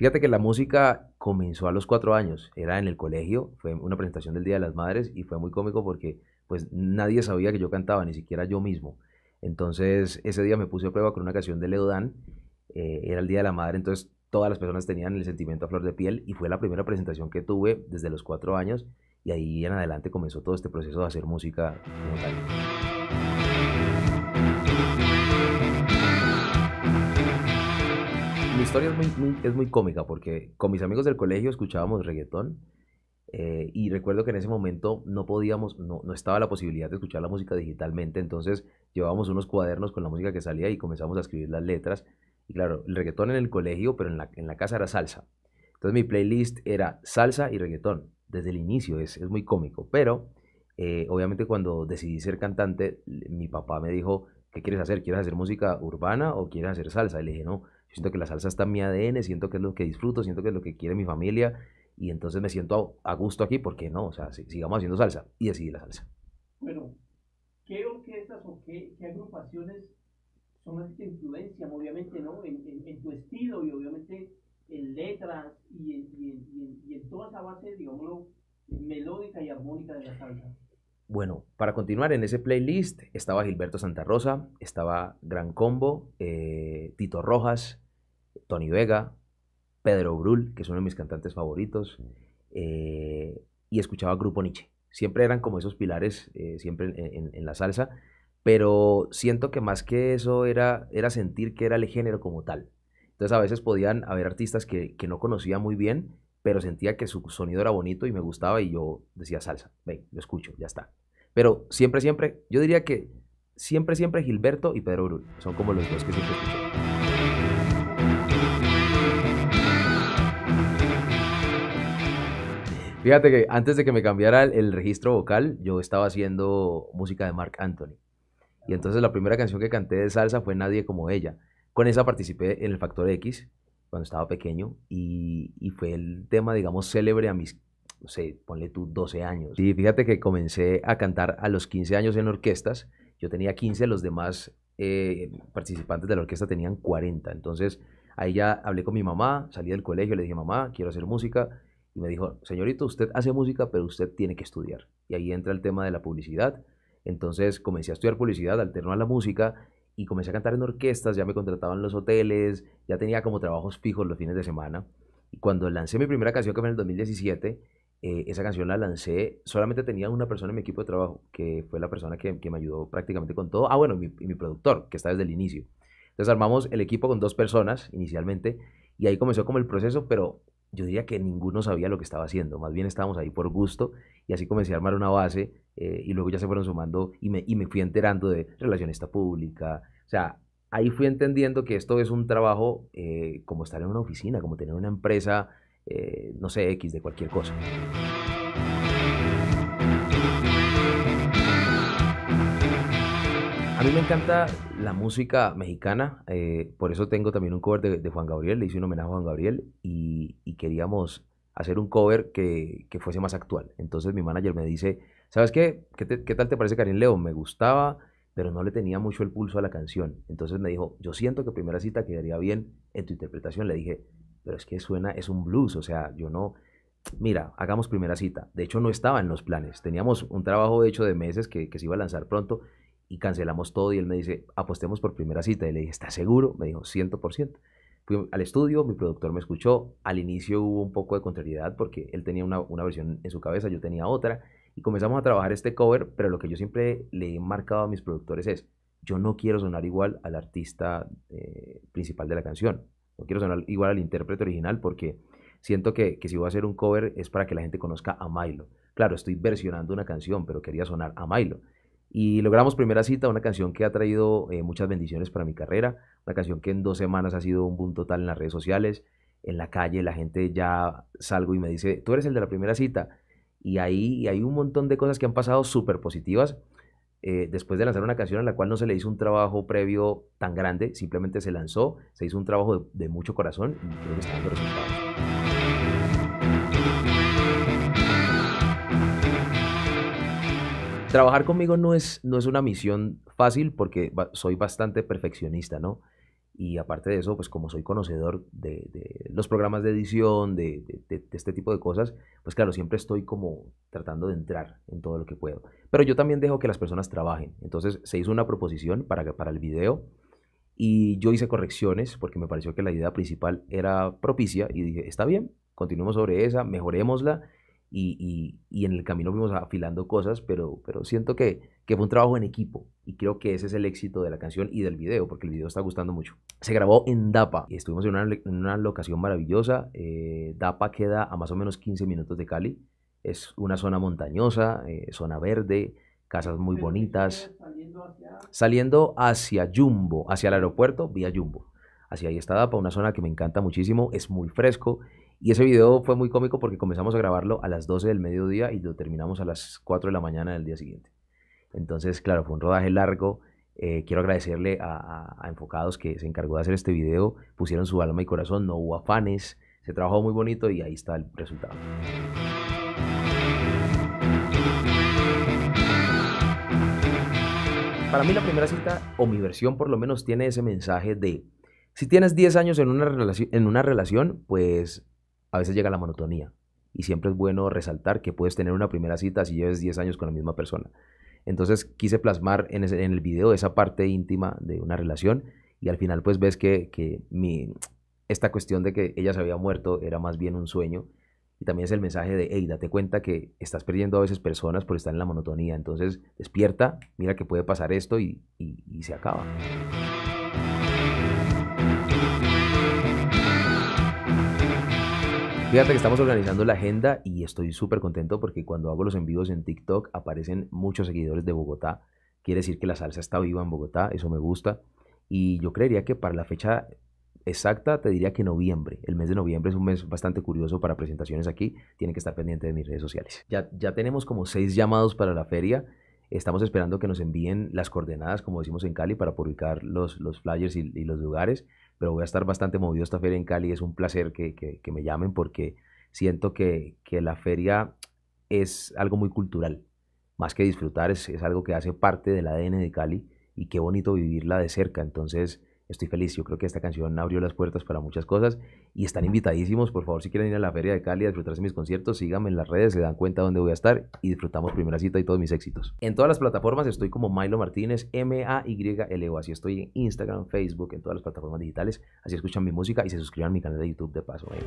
Fíjate que la música comenzó a los cuatro años, era en el colegio, fue una presentación del Día de las Madres y fue muy cómico porque pues nadie sabía que yo cantaba, ni siquiera yo mismo. Entonces ese día me puse a prueba con una canción de Leodán, eh, era el Día de la Madre, entonces todas las personas tenían el sentimiento a flor de piel y fue la primera presentación que tuve desde los cuatro años y ahí en adelante comenzó todo este proceso de hacer música mi historia es muy, es muy cómica porque con mis amigos del colegio escuchábamos reggaetón. Eh, y recuerdo que en ese momento no podíamos, no, estaba la posibilidad de escuchar la música digitalmente, entonces llevábamos unos cuadernos con la música que salía y comenzamos a escribir las letras. Y claro, el reggaetón en el colegio, pero en la, en la casa era salsa. Entonces mi playlist era salsa y reggaetón, desde el inicio, es, muy cómico. Pero eh, obviamente cuando decidí ser cantante, mi papá me dijo, ¿qué quieres hacer? ¿Quieres hacer música urbana o quieres hacer salsa? Y le dije, no, siento que la salsa está en mi ADN, siento que es lo que disfruto, siento que es lo que quiere mi familia y entonces me siento a, gusto aquí porque no, o sea, sigamos haciendo salsa y así la salsa. Bueno, ¿qué orquestas o qué, agrupaciones son las que influencian, obviamente, ¿no? En, tu estilo y obviamente en letras y en, y y toda esa base, digámoslo, melódica y armónica de la salsa? Bueno, para continuar en ese playlist estaba Gilberto Santa Rosa, estaba Gran Combo, eh, Tito Rojas, Tony Vega, Pedro Brul, que es uno de mis cantantes favoritos, eh, y escuchaba Grupo Nietzsche. Siempre eran como esos pilares, eh, siempre en, la salsa, pero siento que más que eso era, era sentir que era el género como tal. Entonces a veces podían haber artistas que, que no conocía muy bien, pero sentía que su sonido era bonito y me gustaba y yo decía salsa, ven, lo escucho, ya está. Pero siempre, siempre, yo diría que siempre, siempre Gilberto y Pedro son como los dos que siempre escuchan. Fíjate que antes de que me cambiara el, registro vocal, yo estaba haciendo música de Mark Anthony. Y entonces la primera canción que canté de salsa fue Nadie como ella. Con esa participé en el Factor X cuando estaba pequeño y, y fue el tema, digamos, célebre a mis no sé, ponle tú 12 años. Sí, fíjate que comencé a cantar a los 15 años en orquestas. Yo tenía 15, los demás eh, participantes de la orquesta tenían 40. Entonces ahí ya hablé con mi mamá, salí del colegio, le dije, mamá, quiero hacer música. Y me dijo, señorito, usted hace música, pero usted tiene que estudiar. Y ahí entra el tema de la publicidad. Entonces comencé a estudiar publicidad, alterno a la música y comencé a cantar en orquestas, ya me contrataban los hoteles, ya tenía como trabajos fijos los fines de semana. Y cuando lancé mi primera canción, que fue en el 2017, eh, esa canción la lancé, solamente tenía una persona en mi equipo de trabajo, que fue la persona que, me ayudó prácticamente con todo. Ah, bueno, mi, mi productor, que está desde el inicio. Entonces armamos el equipo con dos personas inicialmente y ahí comenzó como el proceso, pero yo diría que ninguno sabía lo que estaba haciendo, más bien estábamos ahí por gusto y así comencé a armar una base eh, y luego ya se fueron sumando y me, fui enterando de relacionista pública, o sea, ahí fui entendiendo que esto es un trabajo eh, como estar en una oficina, como tener una empresa eh, no sé, X de cualquier cosa. A mí me encanta la música mexicana, eh, por eso tengo también un cover de, Juan Gabriel, le hice un homenaje a Juan Gabriel y, queríamos hacer un cover que, fuese más actual. Entonces mi manager me dice, ¿sabes qué? ¿Qué, tal te parece Karim Leo? Me gustaba, pero no le tenía mucho el pulso a la canción. Entonces me dijo, yo siento que primera cita quedaría bien en tu interpretación. Le dije, pero es que suena, es un blues, o sea, yo no, mira, hagamos primera cita. De hecho, no estaba en los planes. Teníamos un trabajo, de hecho, de meses que, se iba a lanzar pronto y cancelamos todo. Y él me dice, apostemos por primera cita. Y le dije, ¿estás seguro? Me dijo, 100%. Fui al estudio, mi productor me escuchó. Al inicio hubo un poco de contrariedad porque él tenía una, versión en su cabeza, yo tenía otra. Y comenzamos a trabajar este cover, pero lo que yo siempre le he marcado a mis productores es, yo no quiero sonar igual al artista eh, principal de la canción quiero sonar igual al intérprete original porque siento que, si voy a hacer un cover es para que la gente conozca a Milo. Claro, estoy versionando una canción, pero quería sonar a Milo. Y logramos primera cita, una canción que ha traído eh, muchas bendiciones para mi carrera, una canción que en dos semanas ha sido un boom total en las redes sociales, en la calle, la gente ya salgo y me dice, tú eres el de la primera cita. Y ahí hay un montón de cosas que han pasado súper positivas. Eh, después de lanzar una canción a la cual no se le hizo un trabajo previo tan grande, simplemente se lanzó, se hizo un trabajo de, mucho corazón y creo que está dando resultados. Trabajar conmigo no es, no es una misión fácil porque soy bastante perfeccionista, ¿no? Y aparte de eso, pues como soy conocedor de, los programas de edición, de, este tipo de cosas, pues claro, siempre estoy como tratando de entrar en todo lo que puedo. Pero yo también dejo que las personas trabajen. Entonces se hizo una proposición para, para el video y yo hice correcciones porque me pareció que la idea principal era propicia y dije, está bien, continuemos sobre esa, mejoremosla y, y, y, en el camino fuimos afilando cosas, pero, pero siento que, que fue un trabajo en equipo y creo que ese es el éxito de la canción y del video, porque el video está gustando mucho. Se grabó en Dapa y estuvimos en una, en una locación maravillosa. Eh, Dapa queda a más o menos 15 minutos de Cali. Es una zona montañosa, eh, zona verde, casas muy bonitas. Saliendo hacia... saliendo hacia Jumbo, hacia el aeropuerto, vía Jumbo. Hacia ahí está Dapa, una zona que me encanta muchísimo, es muy fresco y ese video fue muy cómico porque comenzamos a grabarlo a las 12 del mediodía y lo terminamos a las 4 de la mañana del día siguiente. Entonces, claro, fue un rodaje largo. Eh, quiero agradecerle a, Enfocados que se encargó de hacer este video, pusieron su alma y corazón, no hubo afanes, se trabajó muy bonito y ahí está el resultado. Para mí la primera cita, o mi versión por lo menos, tiene ese mensaje de, si tienes 10 años en una, en una relación, pues a veces llega la monotonía y siempre es bueno resaltar que puedes tener una primera cita si lleves 10 años con la misma persona. Entonces quise plasmar en, el video esa parte íntima de una relación y al final pues ves que, que esta cuestión de que ella se había muerto era más bien un sueño y también es el mensaje de, hey, date cuenta que estás perdiendo a veces personas por estar en la monotonía, entonces despierta, mira que puede pasar esto y, y se acaba. Fíjate que estamos organizando la agenda y estoy súper contento porque cuando hago los envíos en TikTok aparecen muchos seguidores de Bogotá. Quiere decir que la salsa está viva en Bogotá, eso me gusta. Y yo creería que para la fecha exacta te diría que noviembre. El mes de noviembre es un mes bastante curioso para presentaciones aquí. tiene que estar pendiente de mis redes sociales. Ya, ya tenemos como seis llamados para la feria. Estamos esperando que nos envíen las coordenadas, como decimos en Cali, para publicar los, los flyers y los lugares pero voy a estar bastante movido esta feria en Cali. Es un placer que, que, me llamen porque siento que, la feria es algo muy cultural. Más que disfrutar, es, es algo que hace parte del ADN de Cali y qué bonito vivirla de cerca. Entonces, estoy feliz. Yo creo que esta canción abrió las puertas para muchas cosas y están invitadísimos. Por favor, si quieren ir a la Feria de Cali a disfrutarse mis conciertos, síganme en las redes, se dan cuenta dónde voy a estar y disfrutamos primera cita y todos mis éxitos. En todas las plataformas estoy como Milo Martínez, M-A-Y-L-O. Así estoy en Instagram, Facebook, en todas las plataformas digitales. Así escuchan mi música y se suscriban a mi canal de YouTube de paso. Eh.